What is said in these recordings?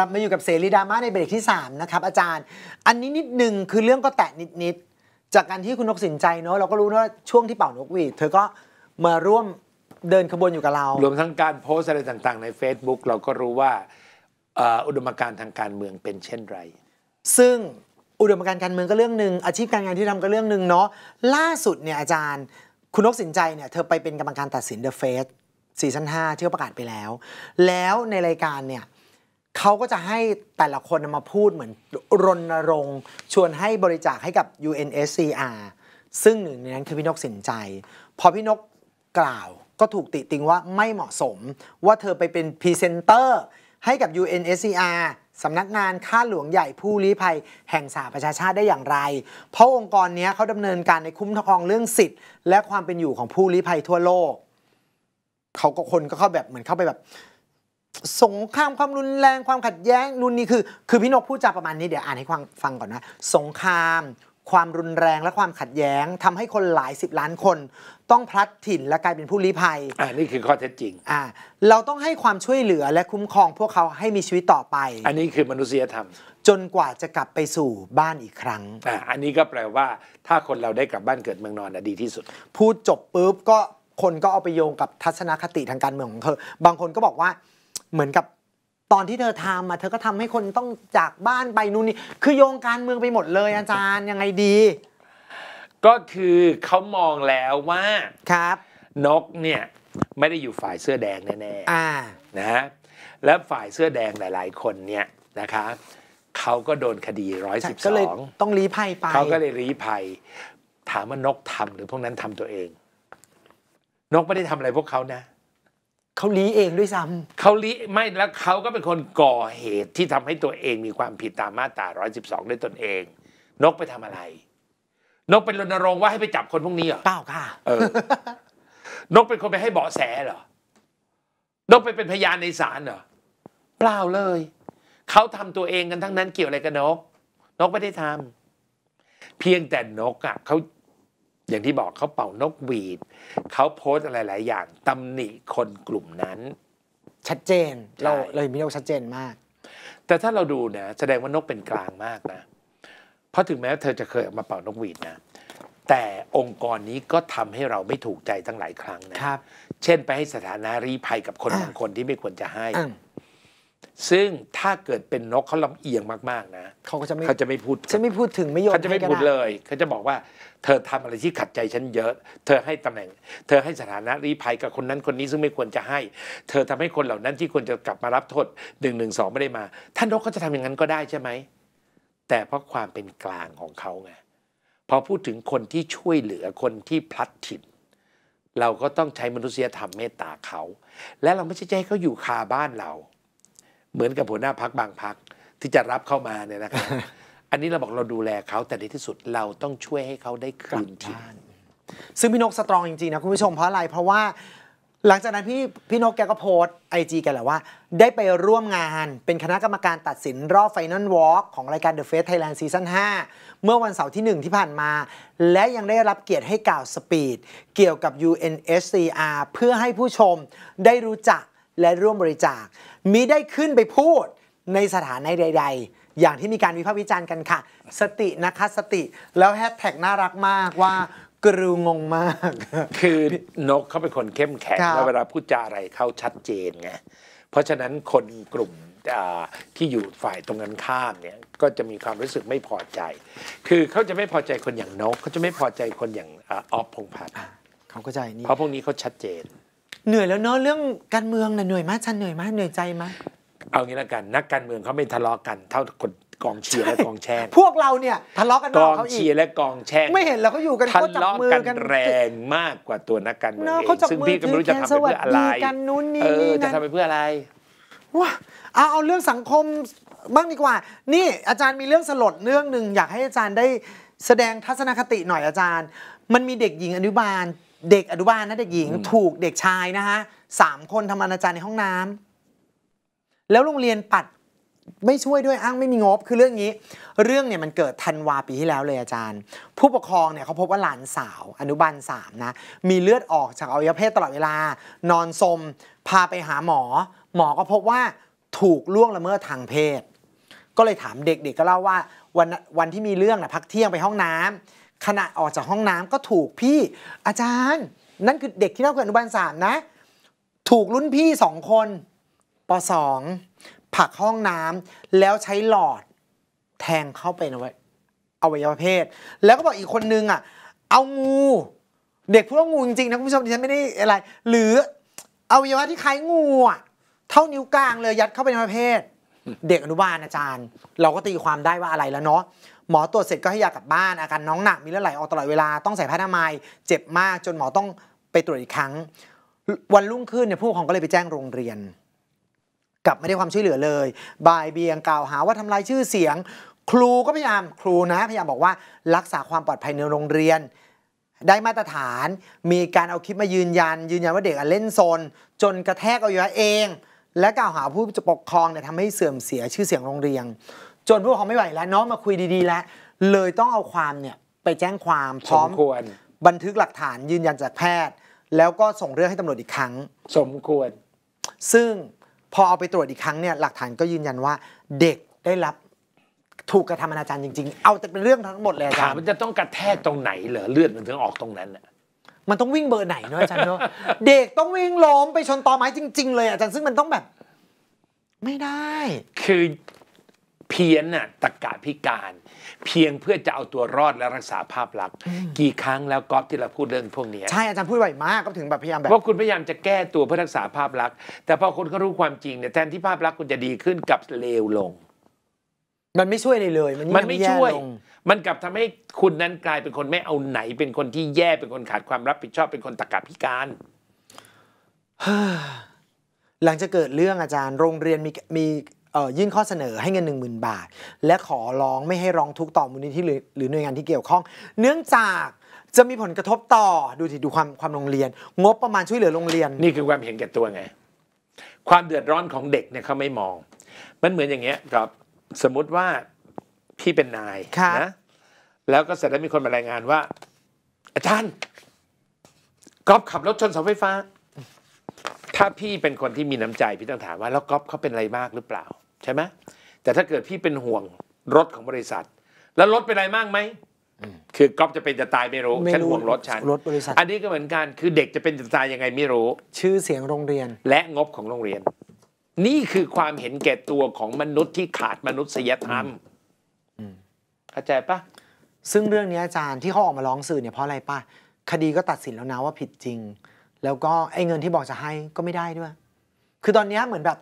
ลับมาอยู่กับเสรีดราม่าในเบรกที่ 3 นะครับอาจารย์อันนี้นิดหนึ่งคือเรื่องก็แตะนิดๆจากการที่คุณนกสินใจเนาะเราก็รู้ว่าช่วงที่เป่านกหวีดเธอก็มาร่วมเดินขบวนอยู่กับเรารวมทั้งการโพสอะไรต่างๆ ใน Facebook เราก็รู้ว่า อุดมการณ์ทางการเมืองเป็นเช่นไร ซึ่งอุดมการณ์การเมืองก็เรื่องหนึ่งอาชีพการงานที่ทำก็เรื่องหนึ่งเนาะล่าสุดเนี่ยอาจารย์คุณนกสินใจเนี่ยเธอไปเป็นกรรมการตัดสินเดอะเฟสซีซั่นห้าที่ประกาศไปแล้ว แล้วในรายการเนี่ยเขาก็จะให้แต่ละคนมาพูดเหมือนรณรงค์ ชวนให้บริจาคให้กับ UNSCR ซึ่งหนึ่งในนั้นคือพี่นกสินใจ พอพี่นกกล่าวก็ถูกติติงว่าไม่เหมาะสม ว่าเธอไปเป็นพรีเซนเตอร์ให้กับ UNSCR สำนักงานค่าหลวงใหญ่ผู้ลี้ภัยแห่งสหประชาชาติได้อย่างไร เพราะองค์กรนี้เขาดำเนินการในคุ้มครองเรื่องสิทธิ์และความเป็นอยู่ของผู้ลี้ภัยทั่วโลกเขาก็คนก็เข้าแบบเหมือนเข้าไปแบบสงครามความรุนแรงความขัดแย้งนู่นนี่คือคือพี่นกพูดจาประมาณนี้เดี๋ยวอ่านให้ฟังฟังก่อนนะสงคราม ความรุนแรงและความขัดแย้งทำให้คนหลายสิบล้านคนต้องพลัดถิ่นและกลายเป็นผู้ลี้ภัยอ่านี่คือข้อเท็จจริงอ่าเราต้องให้ความช่วยเหลือและคุ้มครองพวกเขาให้มีชีวิตต่อไป อันนี้คือมนุษยธรรม จนกว่าจะกลับไปสู่บ้านอีกครั้งอ่าอันนี้ก็แปลว่าถ้าคนเราได้กลับบ้านเกิดเมืองนอนนะดีที่สุดพูดจบปุ๊บก็คนก็เอาไปโยงกับทัศนคติทางการเมืองของเธอบางคนก็บอกว่าเหมือนกับตอนที่เธอทำอะเธอก็ทำให้คนต้องจากบ้านไปนู่นนี่ คือโยงการเมืองไปหมดเลยอาจารย์ยังไงดี ก็คือเขามองแล้วว่า ครับ นกเนี่ยไม่ได้อยู่ฝ่ายเสื้อแดงแน่ๆนะ และฝ่ายเสื้อแดงหลายๆคนเนี่ยนะคะเขาก็โดนคดีร้อยสิบสองต้องรีภัยไปเขาก็เลยรีภัย ถามว่านก ทำหรือพวกนั้น ทำตัวเอง นกไม่ได้ทำอะไรพวกเขานะเขาลี้เองด้วยซ้ำเขาลี้ไม่แล้วเขาก็เป็นคนก่อเหตุที่ทำให้ตัวเองมีความผิดตามมาตรา 112 ด้วยตนเอง นกไปทำอะไร นกเป็นรณรงค์ว่าให้ไปจับคนพวกนี้เหรอเปล่าค่ะเออ นกเป็นคนไปให้เบาะแสเหรอ นกไปเป็นพยานในศาลเหรอ เปล่าเลย เขาทำตัวเองกันทั้งนั้น เกี่ยวอะไรกับนก นกไม่ได้ทำ เพียงแต่นกอ่ะเขาอย่างที่บอกเขาเป่านกหวีดเขาโพสอะไรหลายอย่างตำหนิคนกลุ่มนั้น ชัดเจน เราเลยมีเรกชัดเจนมาก แต่ถ้าเราดูนะแสดงว่านกเป็นกลางมากนะ เพราะถึงแม้เธอจะเคยออกมาเป่านกหวีดนะ แต่องค์กรนี้ก็ทำให้เราไม่ถูกใจตั้งหลายครั้งนะครับ เช่นไปให้สถานะรีภัยกับคนบางคนที่ไม่ควรจะให้ซึ่งถ้าเกิดเป็นนกเขาลำเอียงมากๆนะเขาก็จะไม่เขาจะไม่พูดฉันไม่พูดถึงไม่ยอมเขาจะไม่พูดเลยเขาจะบอกว่า เธอทำอะไรที่ขัดใจฉันเยอะ เธอให้ตำแหน่ง เธอให้สถานะรีภัยกับคนนั้นคนนี้ซึ่งไม่ควรจะให้ เธอทำให้คนเหล่านั้นที่ควรจะกลับมารับโทษหนึ่งหนึ่งสองไม่ได้มาท่านนกเขาจะทำอย่างนั้นก็ได้ใช่ไหมแต่เพราะความเป็นกลางของเขาไงพอพูดถึงคนที่ช่วยเหลือคนที่พลัดถิ่น เราก็ต้องใช้มนุษยธรรมเมตตาเขา และเราไม่ใช่ให้เขาอยู่คาบ้านเราเหมือนกับหัวหน้าพักบางพักที่จะรับเข้ามาเนี่ยนะครับอันนี้เราบอกเราดูแลเขา แต่ในที่สุดเราต้องช่วยให้เขาได้คืนที่ซึ่งพี่นกสตรองจริงๆนะคุณผู้ชมเพราะอะไรเพราะว่าหลังจากนั้นพี่พี่นกแกก็โพสต์ไอจีแกแหละว่า ได้ไปร่วมงานเป็นคณะกรรมการตัดสินรอบไฟนอลวอล์กของรายการ The Face Thailand Season 5เมื่อวันเสาร์ที่ 1 ที่ผ่านมา และยังได้รับเกียรติให้กล่าวสปีด เกี่ยวกับ UNSCR เพื่อให้ผู้ชมได้รู้จักและร่วมบริจาคมิได้ขึ้นไปพูดในสถานใด ๆ อย่างที่มีการวิพากษ์วิจารณ์กันค่ะ สติ นะคะสติแล้วแฮชแท็กน่ารักมากว่า กรูงงมาก คือนกเขาเป็นคนเข้มแข็งแล้วเวลาพูดจาอะไรเขาชัดเจนไง เพราะฉะนั้นคนกลุ่มที่อยู่ฝ่ายตรงกันข้ามเนี่ย ก็จะมีความรู้สึกไม่พอใจ คือเขาจะไม่พอใจคนอย่างนกเขาจะไม่พอใจคนอย่างออฟพงพัฒน์เขาก็ใจนี่เพราะพวกนี้เขาชัดเจนเหนื่อยแล้วเนาะเรื่องการเมืองน่ะเหนื่อยมากชันเหนื่อยมากเหนื่อยใจมากเอางี้ละกัน นักการเมืองเขาไม่ทะเลาะกัน เท่ากับกองเชียร์และกองแช่งพวกเราเนี่ยทะเลาะกันกองเชียร์และกองแช่งไม่เห็นเราเขาอยู่กันทะเลาะกันแรงมากกว่าตัวนักการเมืองเองซึ่งพี่ก็ไม่รู้จะทำไปเพื่ออะไรกันนู้นนี่เออจะทำไปเพื่ออะไรว้าเอาเอาเรื่องสังคมบ้างดีกว่า นี่อาจารย์มีเรื่องสลดเรื่องหนึ่งอยากให้อาจารย์ได้แสดงทัศนคติหน่อยอาจารย์ มันมีเด็กหญิงอนุบาลเด็กอนุบาลนะเด็กหญิงถูกเด็กชายนะฮะสามคนทำอนาจารในห้องน้ำ แล้วโรงเรียนปัดไม่ช่วยด้วยอ้างไม่มีงบคือเรื่องนี้ เรื่องเนี่ยมันเกิดธันวาปีที่แล้วเลยอาจารย์ ผู้ปกครองเนี่ยเขาพบว่าหลานสาว อนุบาลสามนะมีเลือดออกจากอวัยวะเพศตลอดเวลานอนสมพาไปหาหมอ หมอก็พบว่าถูกล่วงละเมิดทางเพศ ก็เลยถามเด็กๆกก็เล่าว่าวันวันที่มีเรื่องนะพักเที่ยงไปห้องน้ำขณะออกจากห้องน้ำก็ถูกพี่อาจารย์ นั่นคือเด็กที่เท่ากับอนุบาลสามนะ ถูกรุ่นพี่สองคนปสองผักห้องน้ำ แล้วใช้หลอดแทงเข้าไปในอวัยวะเพศแล้วก็บอกอีกคนนึงอ่ะ เอางู เด็กพูดว่างูจริงๆนะ คุณผู้ชมดิฉันไม่ได้อะไร หรืออวัยวะที่คล้ายงูอ่ะ เท่านิ้วกลางเลยยัดเข้าไปในประเภทเด็กอนุบาลอาจารย์ เราก็ตีความได้ว่าอะไรแล้วเนาะหมอตรวจเสร็จก็ให้ยากลับบ้าน อาการน้องหนักมีเลือดไหลออกตลอดเวลา ต้องใส่ผ้าหน้าไม้เจ็บมากจนหมอต้องไปตรวจอีกครั้ง วันรุ่งขึ้นเนี่ยผู้ปกครองก็เลยไปแจ้งโรงเรียน กลับไม่ได้ความช่วยเหลือเลย บ่ายเบียงกล่าวหาว่าทำลายชื่อเสียง ครูก็พยายามครูนะพยายามบอกว่ารักษาความปลอดภัยในโรงเรียน ได้มาตรฐานมีการเอาคลิปมายืนยัน ยืนยันว่าเด็กเล่นโซน จนกระแทกเอาอยู่เอง และกล่าวหาผู้ปกครองเนี่ยทำให้เสื่อมเสียชื่อเสียงโรงเรียนจนพวกเขาไม่ไหวแล้ว น้องมาคุยดีๆแล้ว เลยต้องเอาความเนี่ย ไปแจ้งความพร้อมสมควรบันทึกหลักฐานยืนยันจากแพทย์ แล้วก็ส่งเรื่องให้ตำรวจอีกครั้ง สมควร ซึ่งพอเอาไปตรวจอีกครั้งเนี่ยหลักฐานก็ยืนยันว่าเด็กได้รับ ถูกกระทำอนาจารจริงๆเอาแต่เป็นเรื่องทั้งหมดเลยาจ้ะมันจะต้องกระแทกตรงไหนเหรอเลือดมันถึงออกตรงนั้นน่ะมันต้องวิ่งเบอร์ไหนเนาะอาจารย์เนาะเด็กต้องวิ่งล้มไปชนตอไม้จริง ๆเลย อาจารย์ซึ่งมันต้องแบบ ไม่ได้คือเพี้ยนน่ะตะกะพิการ เพียงเพื่อจะเอาตัวรอดและรักษาภาพลักษณ์กี่ครั้งแล้วก๊อฟที่เราพูดเรื่องพวกนี้ใช่อาจารย์พูดไวมากก็ถึงแบบพยายามแบบว่าคุณพยายามจะแก้ตัวเพื่อรักษาภาพลักษณ์แต่พอคนเขารู้ความจริง เนี่ยแทนที่ภาพลักษณ์คุณจะดีขึ้นกับเลวลง มันไม่ช่วยเลยเลย มันมันไม่ช่วย มันกลับทำให้คุณนั้นกลายเป็นคนไม่เอาไหน เป็นคนที่แย่เป็นคนขาดความรับผิดชอบเป็นคนตะกะพิการหลังจากเกิดเรื่องอาจารย์ โรงเรียนมีมียื่นข้อเสนอให้เงิน1 0,000 บาท และขอร้องไม่ให้ร้องทุกต่อมูลนิธิหรือ หน่วยงานที่เกี่ยวข้อง เนื่องจากจะมีผลกระทบต่อดูที่ดูความความโรงเรียน งบประมาณช่วยเหลือโรงเรียน นี่คือความเห็นแก่ตัวไง ความเดือดร้อนของเด็กเนี่ยเขาไม่มอง มันเหมือนอย่างเงี้ยครับสมมุติว่า พี่เป็นนายนะแล้วก็เสร็จแล้วมีคนมารายงานว่า อาจารย์ก๊อฟขับรถชนเสาไฟฟ้าถ้าพี่เป็นคนที่มีน้ำใจพี่ต้องถามว่า แล้วก๊อฟเขาเป็นอะไรมากหรือเปล่าใช่ไหมแต่ถ้าเกิดพี่เป็นห่วงรถของบริษัท แล้วรถเป็นอะไรมากไหมคือก๊อฟจะเป็นจะตายไม่รู้ ฉันห่วงรถฉันรถบริษัทอันนี้ก็เหมือนกันคือเด็กจะเป็นจะตายยังไงไม่รู้ ชื่อเสียงโรงเรียนและงบของโรงเรียน นี่คือความเห็นแก่ตัวของมนุษย์ที่ขาดมนุษยธรรมเข้าใจปะซึ่งเรื่องนี้อาจารย์ที่เขาออกมาร้องสื่อเนี่ยเพราะอะไรปะคดีก็ตัดสินแล้วนะว่าผิดจริง แล้วก็ไอ้เงินที่บอกจะให้ก็ไม่ได้ด้วย คือตอนนี้เหมือนแบบ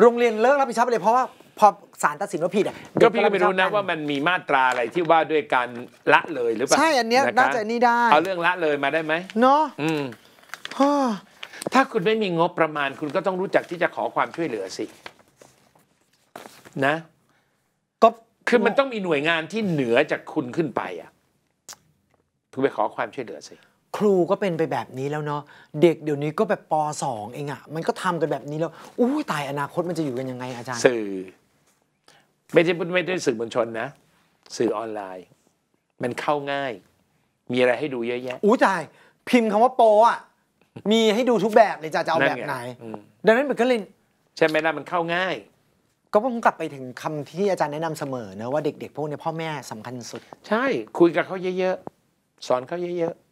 โรงเรียนเลิกรับผิดชอบไปเลยเพราะว่าพอศาลตัดสินว่าผิดอ่ะก็พี่ก็ไม่รู้นะว่ามันมีมาตราอะไรที่ว่าด้วยการละเลยหรือเปล่าใช่อันเนี้ยน่าจะนี่ได้เอาเรื่องละเลยมาได้ไหมเนาะอืมถ้าคุณไม่มีงบประมาณ คุณก็ต้องรู้จักที่จะขอความช่วยเหลือสิ นะ ก็คือมันต้องมีหน่วยงานที่เหนือจากคุณขึ้นไปอ่ะคุณไปขอความช่วยเหลือสิครูก็เป็นไปแบบนี้แล้วเนาะเด็กเดี๋ยวนี้ก็แบบป .2 เองอะ่ะมันก็ทำกันแบบนี้แล้วอู้ตายอนาคตมันจะอยู่กันยังไงอาจารย์ สื่อไม่ใช่ไม่ได้สื่อมวลชนนะ สื่อออนไลน์ มันเข้าง่าย มีอะไรให้ดูเยอะแยะอู้ตาย พิมพ์คำว่าโปอ่ะมีให้ดูทุกแบบเลยจ้าจะเอาแบบไหนดังนั้น มันก็เลยใช่ไหมละมันเข้าง่าย ก็องกลับไปถึงคำที่อาจารย์แนะนำเสมอนะว่าเด็กๆ พวกนี้พ่อแม่สำคัญสุด ใช่คุยกับเขาเยอะๆสอนเขาเยอะๆ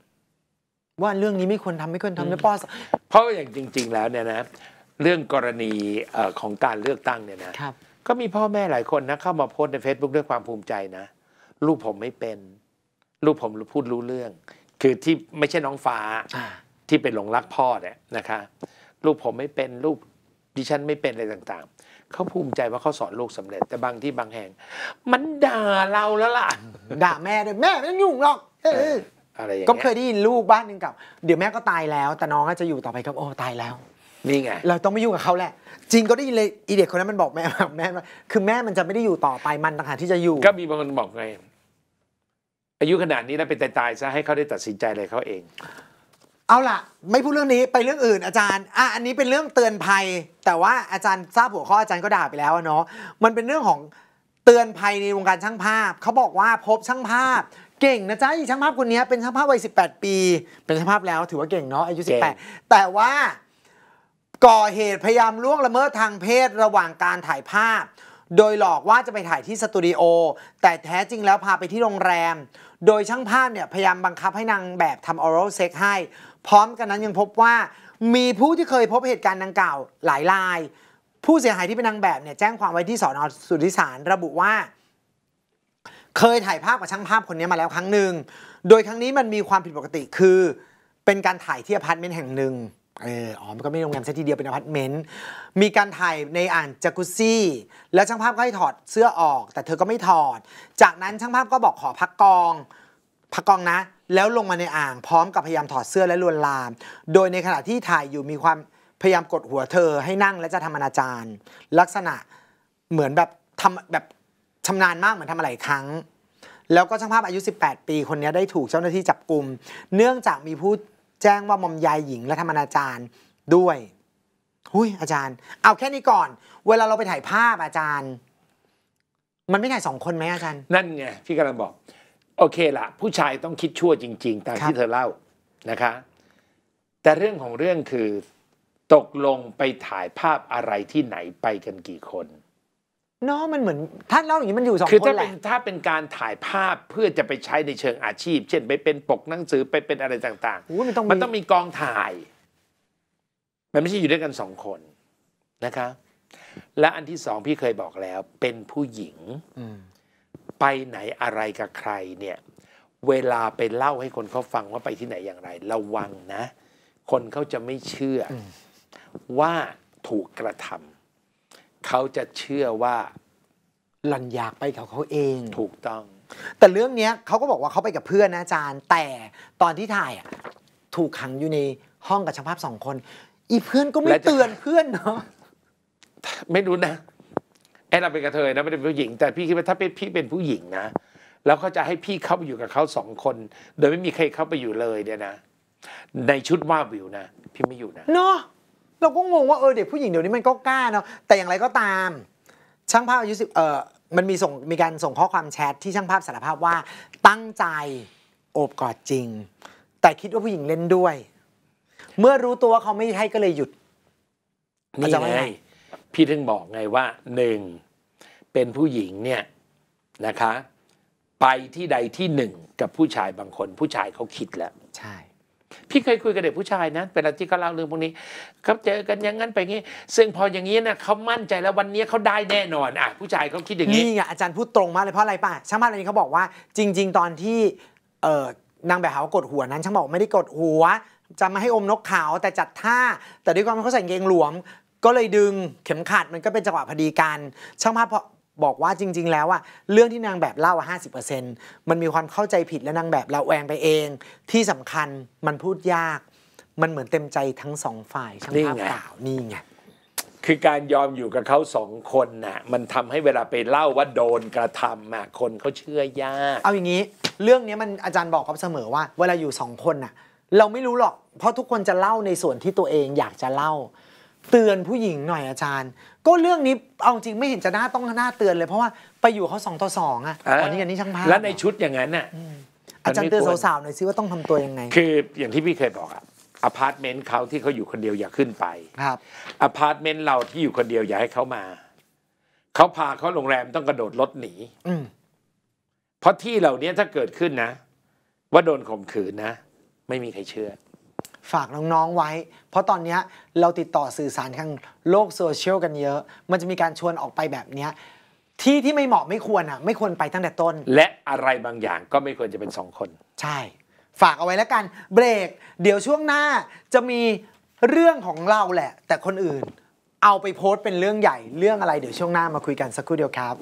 ว่าเรื่องนี้ไม่ควรทำไม่ควรทำนะป้อเพราะอย่างจริงๆ แล้วเนี่ยนะเรื่องกรณีอของการเลือกตั้งเนี่ยนะก็มีพ่อแม่หลายคนนะเข้ามาโพสต์ใน Facebook ด้วยความภูมิใจนะ ลูกผมไม่เป็น ลูกผมพูดรู้เรื่อง คือที่ไม่ใช่น้องฟ้าที่เป็นหลงรักพ่อเนี่ยนะคะลูกผมไม่เป็นลูกดิฉันไม่เป็นอะไรต่างๆเขาภูมิใจว่าเขาสอนลูกสำเร็จแต่บางที่บางแห่ง มันด่าเราแล้วล่ะ ด่าแม่ด้วยแม่ไม่ยุ่งหรอก เอะไรอย่างก็เงี้ยเคยได้ยินลูกบ้านหนึ่งกับ เดี๋ยวแม่ก็ตายแล้ว แต่น้องอาจจะอยู่ต่อไปครับโอ้ตายแล้วนี่ไงเราต้องไม่ยุ่งกับเขาแหละ จริงก็ได้ยินเลยอีเด็กคนนั้นมันบอกแม่แม่ว่าคือแม่มันจะไม่ได้อยู่ต่อไปมันต่างหากที่จะอยู่ ก็มีบางคนบอกไงอายุขนาดนี้แล้วไปตายๆซะให้เขาได้ตัดสินใจอะไรเขาเอง เอาล่ะ ไม่พูดเรื่องนี้ไปเรื่องอื่นอาจารย์อ่ะอันนี้เป็นเรื่องเตือนภัย แต่ว่าอาจารย์ทราบหัวข้ออาจารย์ก็ด่าไปแล้วอะเนาะมันเป็นเรื่องของเตือนภัยในวงการช่างภาพเขาบอกว่าพบช่างภาพเก่งนะจ๊ะอีช่างภาพคนนี้เป็นช่างภาพวัยบแปี เป็นช่างภาพแล้วถือว่าเก่งเนาะอายุ 18 แต่ว่าก่อเหตุพยายามล่วงละเมิดทางเพศระหว่างการถ่ายภาพ โดยหลอกว่าจะไปถ่ายที่สตูดิโอ แต่แท้จริงแล้วพาไปที่โรงแรม โดยช่างภาพเนี่ยพยายามบังคับให้นางแบบทำออรัลเซ็กให้ พร้อมกันนั้นยังพบว่ามีผู้ที่เคยพบเหตุการณ์ดังกล่าวหลายราย ผู้เสียหายที่เป็นนางแบบเนี่ยแจ้งความไว้ที่สอนอสุทธิสารระบุว่าเคยถ่ายภาพกับช่างภาพคนนี้มาแล้วครั้งหนึ่ง โดยครั้งนี้มันมีความผิดปกติคือ เป็นการถ่ายที่อพาร์ตเมนต์แห่งหนึ่ง เอออ๋อมันก็ไม่โรงแรมซะทีเดียวเป็นอพาร์ตเมนต์มีการถ่ายในอ่างจักุซี่แล้วช่างภาพก็ให้ถอดเสื้อออก แต่เธอก็ไม่ถอด จากนั้นช่างภาพก็บอกขอพักกองพักกองนะ แล้วลงมาในอ่างพร้อมกับพยายามถอดเสื้อและลวนลาม โดยในขณะที่ถ่ายอยู่มีความพยายามกดหัวเธอให้นั่งและจะทำอนาจารลักษณะเหมือนแบบทำแบบชำนาญมากเหมือนทำอาไรครั้ง แล้วก็ช่างภาพอายุ 18 ปีคนนี้ได้ถูกเจ้าหน้าที่จับกลุ่มเนื่องจากมีผู้แจ้งว่ามอมยายหญิงและทำอนาจารด้วยหุยอาจารย์ เอาแค่นี้ก่อน เวลาเราไปถ่ายภาพอาจารย์ มันไม่ถ่ายสองคนไหมอาจารย์ นั่นไง พี่กำลังบอก โอเคละผู้ชายต้องคิดชั่วจริงๆ ตามที่เธอเล่านะคะ แต่เรื่องของเรื่องคือตกลงไปถ่ายภาพอะไรที่ไหนไปกันกี่คนนาะมันเหมือน ถ้าเล่าอย่างนี้มันอยู่สองคือถ้านแหเป็นถ้าเป็นการถ่ายภาพเพื่อจะไปใช้ในเชิงอาชีพ เช่นไปเป็นปกหนังสือไปเป็นอะไรต่างๆ มันต้องมีันต้องมีกองถ่าย มันไม่ใช่อยู่ด้วยกันสองคนนะคะ และอันที่สองพี่เคยบอกแล้ว เป็นผู้หญิง ไปไหนอะไร กับใครเนี่ยเวลาไปเล่าให้คนเขาฟังว่าไปที่ไหนอย่างไรระวังนะ คนเขาจะไม่เชื่อว่าถูกกระทำเขาจะเชื่อว่าหลันอยากไปกับเขาเอง ถูกต้อง แต่เรื่องเนี้ยเขาก็บอกว่าเขาไปกับเพื่อนนะอาจารย์ แต่ตอนที่ถ่ายอ่ะถูกขังอยู่ในห้องกับช่างภาพสองคน อีเพื่อนก็ไม่เตือนเพื่อนเนาะไม่รู้นะแอนาเป็นกระเทยนะไม่ได้เป็นผู้หญิง แต่ พี่คิดว่าถ้าเป็นพี่เป็นผู้หญิงนะแล้วเขาจะให้พี่เข้าไปอยู่กับเขาสองคน โดยไม่มีใครเข้าไปอยู่เลย เนี่ยนะ ในชุดว่าวิวนะพี่ไม่อยู่นะเนาะเราก็งงว่าเออเด็กผู้หญิงเดี๋ยวนี้มันก็กล้าเนาะแต่อย่างไรก็ตาม ช่างภาพอายุสิบเออมันมีส่งมีการส่งข้อความแชทที่ช่างภาพสารภาพว่า ตั้งใจโอบกอดจริง แต่คิดว่าผู้หญิงเล่นด้วย เมื่อรู้ตัวว่าเขาไม่ให้ก็เลยหยุดนี่ไงพี่ถึงบอกไงว่าหนึ่งเป็นผู้หญิงเนี่ยนะคะ ไปที่ใดที่หนึ่ง กับผู้ชายบางคนผู้ชายเขาคิดแล้วใช่พี่เคยคุยกับเด็กผู้ชายนะเป็นอะไรที่เขาเล่าเรื่องพวกนี้เขาเจอกันอย่างนั้นไปงี้ซึ่งพออย่างนี้นะเขามั่นใจแล้ววันนี้เขาได้แน่นอนอ่ะผู้ชายเขาคิดอย่างนี้นี่ไงอาจารย์พูดตรงมากเลยเพราะอะไรป่ะช่างภาพอะไรนี้เขาบอกว่า จริง ๆ ตอนที่เออนางแบบเขากดหัวนั้นช่างบอกไม่ได้กดหัว จะมาให้อมนกขาวแต่จัดท่าแต่ด้วยความเขาใส่เกงหลวมก็เลยดึงเข็มขัดมันก็เป็นจังหวะพอดีกันช่างภาพบอกว่าจริงๆ แล้วอะเรื่องที่นางแบบเล่าห้าสิบเปอร์เซ็นต์มันมีความเข้าใจผิดและนางแบบเราแวงไปเอง ที่สำคัญมันพูดยาก มันเหมือนเต็มใจทั้งสองฝ่ายช่างภาพกล่าวนี่ไงคือการยอมอยู่กับเขาสองคนน่ะมันทำให้เวลาไปเล่าว่าโดนกระทำอะคนเขาเชื่อยาก เอาอย่างนี้เรื่องนี้มันอาจารย์บอกกับเสมอว่า เวลาอยู่สองคนน่ะเราไม่รู้หรอก เพราะทุกคนจะเล่าในส่วนที่ตัวเองอยากจะเล่า เตือนผู้หญิงหน่อยอาจารย์ก็เรื่องนี้เอาจริงไม่เห็นจะน่าต้องน่าเตือนเลย เพราะว่าไปอยู่เขาสองต่อสองอ่ะตอนนี้กันนี่ช่างภาพแล้วในชุดอย่างนั้นน่ะ อาจารย์เตือนสาวๆหน่อยซิว่าต้องทำตัวยังไงคืออย่างที่พี่เคยบอกอะอพาร์ตเมนต์เขาที่เขาอยู่คนเดียวอย่าขึ้นไปครับอพาร์ตเมนต์เราที่อยู่คนเดียวอย่าให้เขามาเขาพาเขาโรงแรมต้องกระโดดรถหนีเพราะที่เหล่านี้ถ้าเกิดขึ้นนะ ว่าโดนข่มขืนนะไม่มีใครเชื่อฝากน้อง ๆ ไว้ เพราะตอนนี้เราติดต่อสื่อสารทางโลกโซเชียลกันเยอะ มันจะมีการชวนออกไปแบบนี้ ที่ที่ไม่เหมาะไม่ควรอ่ะไม่ควรไปตั้งแต่ต้น และอะไรบางอย่างก็ไม่ควรจะเป็นสองคน ใช่ ฝากเอาไว้แล้วกันเบรก เดี๋ยวช่วงหน้าจะมีเรื่องของเราแหละ แต่คนอื่นเอาไปโพสต์เป็นเรื่องใหญ่ เรื่องอะไร เดี๋ยวช่วงหน้ามาคุยกันสักครู่เดียวครับ